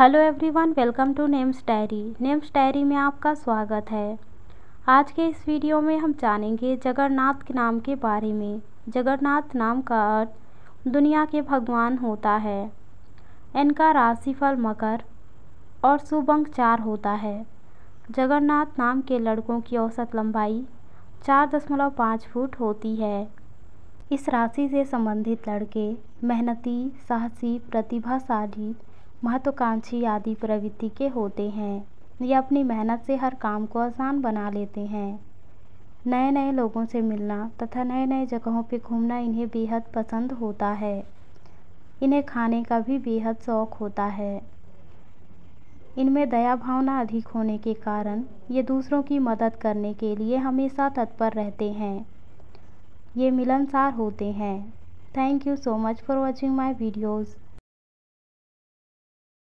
hello everyone welcome to names diary names diary में आपका स्वागत है आज के इस वीडियो में हम जानेंगे जगन्नाथ के नाम के बारे में जगन्नाथ नाम का अर्थ दुनिया के भगवान होता है इनका राशिफल मकर और सुबंक चार होता है जगन्नाथ नाम के लड़कों की औसत लंबाई चार दशमलव पाँच फुट होती है इस राशि से संबंधित लड़के मेहनती साहसी प्रतिभाशाली महत्वाकांक्षी आदि प्रवृत्ति के होते हैं ये अपनी मेहनत से हर काम को आसान बना लेते हैं नए नए लोगों से मिलना तथा नए नए जगहों पर घूमना इन्हें बेहद पसंद होता है इन्हें खाने का भी बेहद शौक होता है इनमें दया भावना अधिक होने के कारण ये दूसरों की मदद करने के लिए हमेशा तत्पर रहते हैं ये मिलनसार होते हैं thank you so much for watching my videos